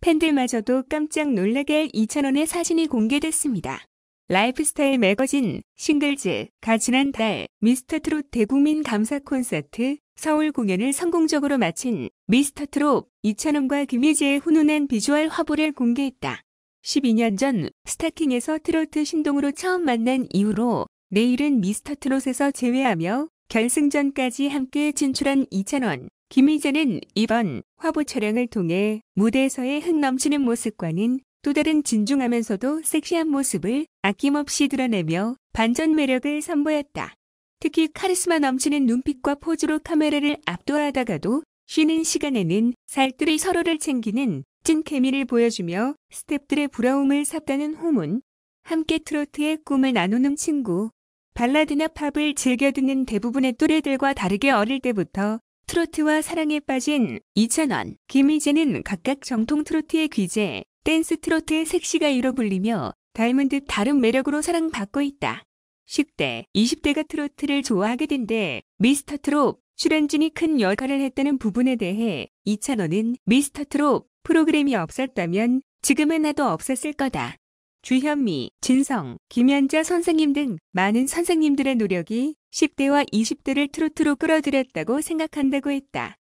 팬들마저도 깜짝 놀라게 할 2,000원의 사진이 공개됐습니다. 라이프스타일 매거진, 싱글즈, 가 지난달 미스터트롯 대국민 감사 콘서트 서울 공연을 성공적으로 마친 미스터트롯 이찬원과 김희재의 훈훈한 비주얼 화보를 공개했다. 12년 전 스타킹에서 트로트 신동으로 처음 만난 이후로 내일은 미스터트롯에서 제외하며 결승전까지 함께 진출한 이찬원, 김희재는 이번 화보 촬영을 통해 무대에서의 흥 넘치는 모습과는 또 다른 진중하면서도 섹시한 모습을 아낌없이 드러내며 반전 매력을 선보였다. 특히 카리스마 넘치는 눈빛과 포즈로 카메라를 압도하다가도 쉬는 시간에는 살뜰히 서로를 챙기는 찐 케미를 보여주며 스탭들의 부러움을 샀다는 호문, 함께 트로트의 꿈을 나누는 친구, 발라드나 팝을 즐겨 듣는 대부분의 또래들과 다르게 어릴 때부터 트로트와 사랑에 빠진 이찬원, 김희재는 각각 정통 트로트의 귀재, 댄스 트로트의 섹시가이로 불리며 닮은 듯 다른 매력으로 사랑받고 있다. 10대, 20대가 트로트를 좋아하게 된데 미스터 트롯, 출연진이 큰 역할을 했다는 부분에 대해 이찬원은 미스터 트롯 프로그램이 없었다면 지금은 나도 없었을 거다. 주현미, 진성, 김연자 선생님 등 많은 선생님들의 노력이 10대와 20대를 트로트로 끌어들였다고 생각한다고 했다.